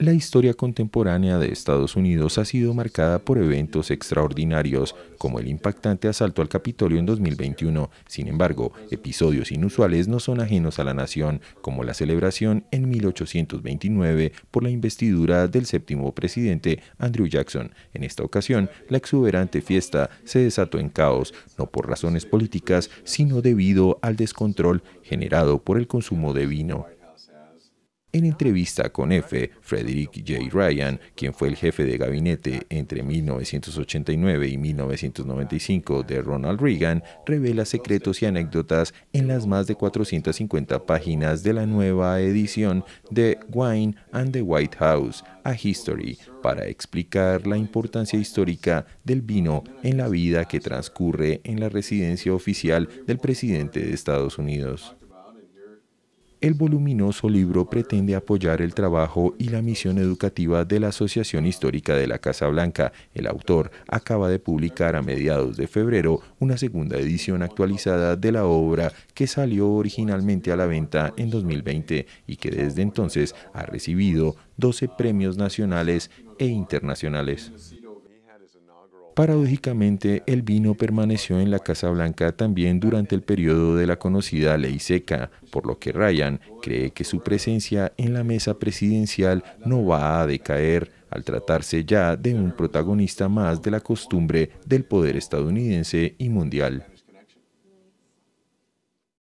La historia contemporánea de Estados Unidos ha sido marcada por eventos extraordinarios, como el impactante asalto al Capitolio en 2021. Sin embargo, episodios inusuales no son ajenos a la nación, como la celebración en 1829 por la investidura del séptimo presidente Andrew Jackson. En esta ocasión, la exuberante fiesta se desató en caos, no por razones políticas, sino debido al descontrol generado por el consumo de vino. En entrevista con F, Frederick J. Ryan, quien fue el jefe de gabinete entre 1989 y 1995 de Ronald Reagan, revela secretos y anécdotas en las más de 450 páginas de la nueva edición de Wine and the White House, A History, para explicar la importancia histórica del vino en la vida que transcurre en la residencia oficial del presidente de Estados Unidos. El voluminoso libro pretende apoyar el trabajo y la misión educativa de la Asociación Histórica de la Casa Blanca. El autor acaba de publicar a mediados de febrero una segunda edición actualizada de la obra que salió originalmente a la venta en 2020 y que desde entonces ha recibido 12 premios nacionales e internacionales. Paradójicamente, el vino permaneció en la Casa Blanca también durante el periodo de la conocida ley seca, por lo que Ryan cree que su presencia en la mesa presidencial no va a decaer al tratarse ya de un protagonista más de la costumbre del poder estadounidense y mundial.